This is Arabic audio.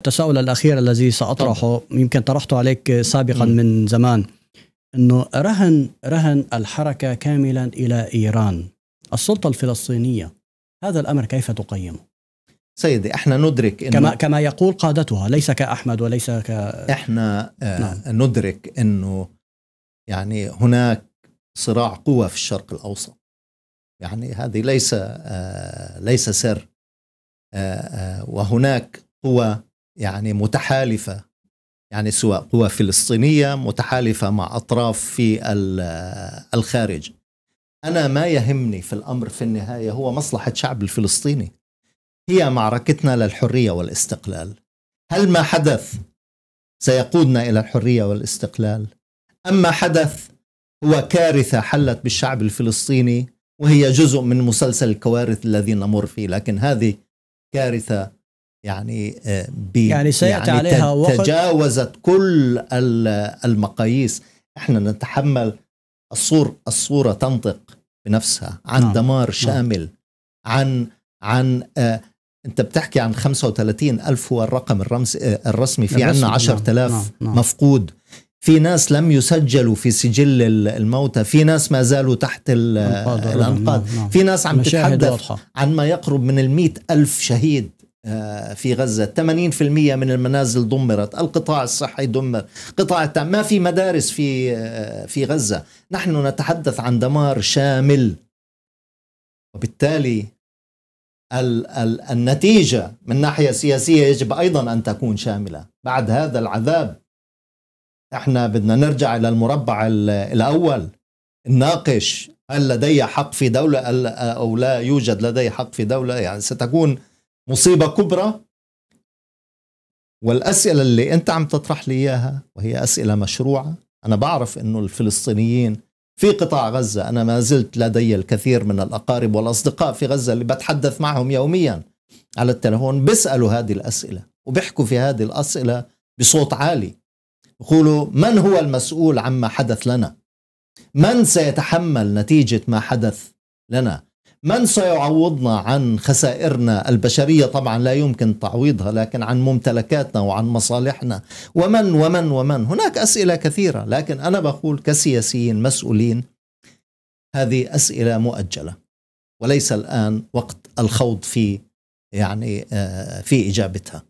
التساؤل الأخير الذي سأطرحه يمكن طرحته عليك سابقا من زمان أنه رهن رهن الحركة كاملا إلى إيران السلطة الفلسطينية هذا الأمر كيف تقيمه؟ سيدي احنا ندرك إنه كما كما يقول قادتها ليس كأحمد وليس ك احنا آه، نعم. ندرك أنه يعني هناك صراع قوى في الشرق الأوسط يعني هذه ليس آه، ليس سر آه، وهناك قوى يعني متحالفه يعني سواء قوى فلسطينيه متحالفه مع اطراف في الخارج انا ما يهمني في الامر في النهايه هو مصلحه الشعب الفلسطيني هي معركتنا للحريه والاستقلال هل ما حدث سيقودنا الى الحريه والاستقلال اما حدث هو كارثه حلت بالشعب الفلسطيني وهي جزء من مسلسل الكوارث الذي نمر فيه لكن هذه كارثه يعني آه، يعني سيأتي يعني عليها وقت تجاوزت كل المقاييس احنا نتحمل الصور الصورة تنطق بنفسها عن نعم. دمار نعم. شامل نعم. عن عن آه انت بتحكي عن 35 ألف هو الرقم الرمز آه الرسمي في عندنا 10000 نعم،, نعم. نعم. مفقود في ناس لم يسجلوا في سجل الموتى في ناس ما زالوا تحت الأنقاض, الأنقاض. نعم،, نعم. نعم. في ناس عم تتحدث واضحة. عن ما يقرب من المئة ألف شهيد آه، في غزة 80% من المنازل دمرت القطاع الصحي دمر قطاع التعليم ما في مدارس في آه، في غزة نحن نتحدث عن دمار شامل وبالتالي ال ال النتيجة من ناحية سياسية يجب أيضا أن تكون شاملة بعد هذا العذاب احنا بدنا نرجع إلى المربع الأول نناقش هل لدي حق في دولة آه، أو لا يوجد لدي حق في دولة يعني ستكون مصيبه كبرى والاسئله اللي انت عم تطرح لي اياها وهي اسئله مشروعه انا بعرف انه الفلسطينيين في قطاع غزه انا ما زلت لدي الكثير من الاقارب والاصدقاء في غزه اللي بتحدث معهم يوميا على التلفون بيسالوا هذه الاسئله وبيحكوا في هذه الاسئله بصوت عالي يقولوا من هو المسؤول عما حدث لنا؟ من سيتحمل نتيجه ما حدث لنا؟ من سيعوضنا عن خسائرنا البشرية طبعا لا يمكن تعويضها لكن عن ممتلكاتنا وعن مصالحنا ومن ومن ومن هناك أسئلة كثيرة لكن أنا بقول كسياسيين مسؤولين هذه أسئلة مؤجلة وليس الآن وقت الخوض في يعني آه، في إجابتها